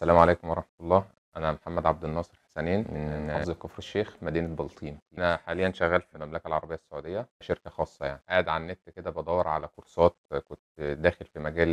السلام عليكم ورحمة الله أنا محمد عبد الناصر حسنين من محافظة كفر الشيخ مدينة بلطيم أنا حاليا شغال في المملكة العربية السعودية شركة خاصة يعني قاعد على النت كده بدور على كورسات كنت داخل في مجال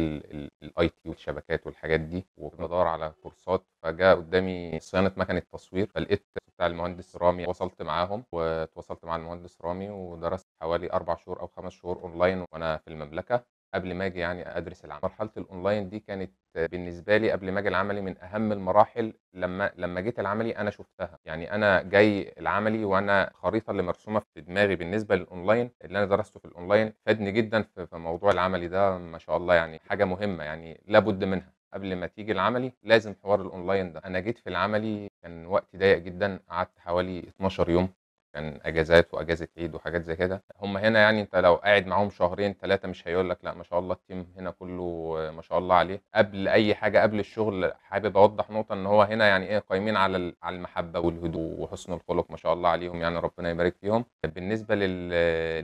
الاي تي والشبكات والحاجات دي وبدور على كورسات فجاء قدامي صيانة مكنة تصوير فلقيت بتاع المهندس رامي وصلت معاهم وتواصلت مع المهندس رامي ودرست حوالي أربع شهور أو خمس شهور أونلاين وأنا في المملكة قبل ما اجي يعني ادرس العمل مرحله الاونلاين دي كانت بالنسبه لي قبل ما اجي العملي من اهم المراحل لما لما جيت العملي انا شفتها يعني انا جاي العملي وانا الخريطه اللي مرسومه في دماغي بالنسبه للاونلاين اللي انا درسته في الاونلاين فادني جدا في موضوع العملي ده ما شاء الله يعني حاجه مهمه يعني لابد منها قبل ما تيجي العملي لازم حوار الاونلاين ده انا جيت في العملي كان وقت ضيق جدا قعدت حوالي 12 يوم كان اجازات واجازه عيد وحاجات زي كده هم هنا يعني انت لو قاعد معاهم شهرين ثلاثه مش هيقول لك لا ما شاء الله التيم هنا كله ما شاء الله عليه قبل اي حاجه قبل الشغل حابب اوضح نقطه ان هو هنا يعني ايه قايمين على على المحبه والهدوء وحسن الخلق ما شاء الله عليهم يعني ربنا يبارك فيهم بالنسبه لل...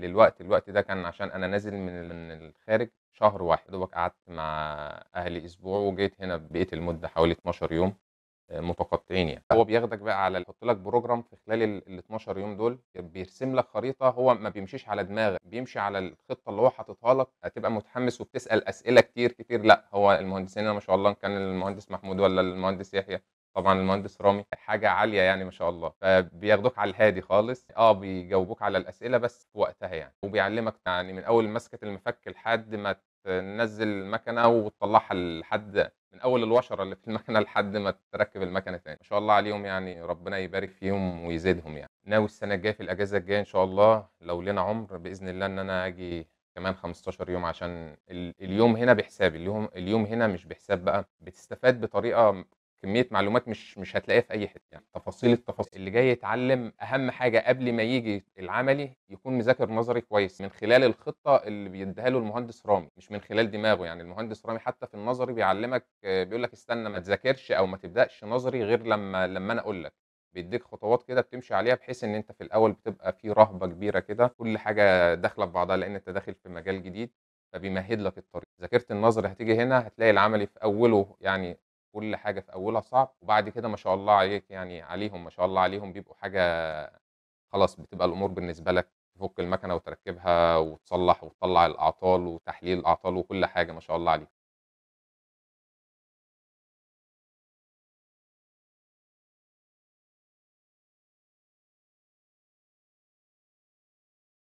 للوقت الوقت ده كان عشان انا نازل من من الخارج شهر واحد دوبك قعدت مع اهلي اسبوع وجيت هنا بقيت المده حوالي 12 يوم آه، متقطعين يعني هو بياخدك بقى على يحط لك بروجرام في خلال ال 12 يوم دول بيرسم لك خريطه هو ما بيمشيش على دماغك بيمشي على الخطه اللي هو حاططها لك هتبقى متحمس وبتسال اسئله كتير كتير لا هو المهندسين ما شاء الله كان المهندس محمود ولا المهندس يحيى طبعا المهندس رامي حاجه عاليه يعني ما شاء الله فبياخدوك على الهادي خالص اه بيجاوبوك على الاسئله بس في وقتها يعني وبيعلمك يعني من اول مسكه المفك لحد ما تنزل المكنه وتطلعها لحد من اول الوشره اللي في المكنه لحد ما تركب المكنه تاني ما شاء الله عليهم يعني ربنا يبارك فيهم ويزيدهم يعني ناوي السنه الجايه في الاجازه الجايه ان شاء الله لو لنا عمر باذن الله ان انا اجي كمان 15 يوم عشان اليوم هنا بحسابي اليوم اليوم هنا مش بحساب بقى بتستفاد بطريقه كميه معلومات مش مش هتلاقيها في اي حته يعني تفاصيل التفاصيل اللي جاي يتعلم اهم حاجه قبل ما يجي العملي يكون مذاكر نظري كويس من خلال الخطه اللي بيديها له المهندس رامي مش من خلال دماغه يعني المهندس رامي حتى في النظري بيعلمك آه، بيقول لك استنى ما تذاكرش او ما تبداش نظري غير لما لما انا اقول لك بيديك خطوات كده بتمشي عليها بحيث ان انت في الاول بتبقى في رهبه كبيره كده كل حاجه داخله في بعضها لان انت داخل في مجال جديد فبيمهد لك الطريق ذاكرت النظري هتيجي هنا هتلاقي العملي في اوله يعني كل حاجة في أولها صعب وبعد كده ما شاء الله عليك يعني عليهم ما شاء الله عليهم بيبقوا حاجة خلاص بتبقى الأمور بالنسبة لك تفك المكنة وتركبها وتصلح وتطلع الأعطال وتحليل الأعطال وكل حاجة ما شاء الله عليك